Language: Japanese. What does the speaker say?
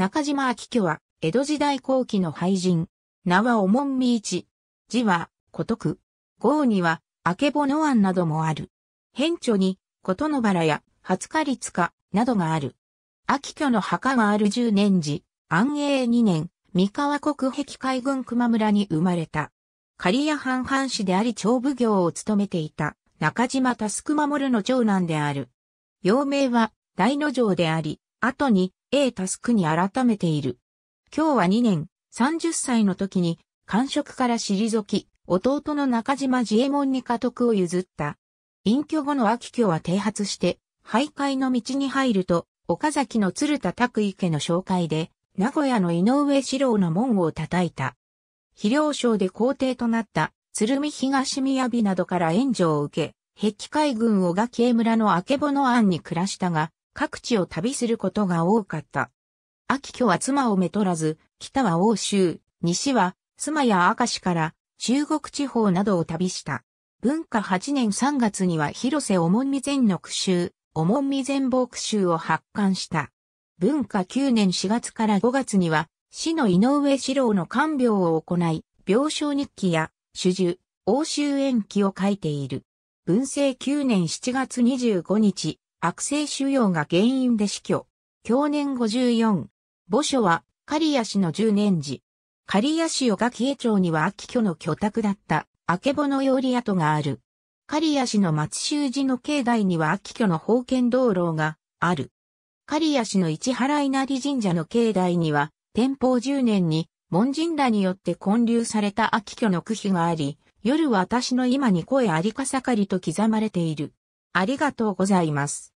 中島明虚は、江戸時代後期の俳人。名はおもんみいち。字は、ことく。号には、あけぼの案などもある。変著に、ことのばらや、初かりつか、などがある。秋虚の墓がある十年時、安永二年、三河国壁海軍熊村に生まれた。刈谷藩藩士であり長奉行を務めていた、中島佑守の長男である。幼名は、大の城であり、後に、A タスクに改めている。今日は2年、30歳の時に、官職から退き、弟の中島自衛門に家督を譲った。隠居後の秋居は停発して、徘徊の道に入ると、岡崎の鶴田拓池の紹介で、名古屋の井上四郎の門を叩いた。肥料省で皇帝となった鶴見東宮などから援助を受け、壁海軍を垣江村の明けぼの庵に暮らしたが、各地を旅することが多かった。秋京は妻をめとらず、北は欧州、西は妻や明石から中国地方などを旅した。文化8年3月には広瀬おもんみ禅の句集、おもんみ禅防句集を発刊した。文化9年4月から5月には、市の井上四郎の看病を行い、病床日記や、主樹、欧州延期を書いている。文政9年7月25日、悪性腫瘍が原因で死去。去年54。墓所は、刈谷市の十年時。刈谷市岡木江町には秋居の居宅だった、明けぼのより跡がある。刈谷市の松修寺の境内には秋居の封建道路がある。刈谷市の市原稲荷神社の境内には、天保十年に、門人らによって建立された秋居の区碑があり、夜は私の今に声ありかさかりと刻まれている。ありがとうございます。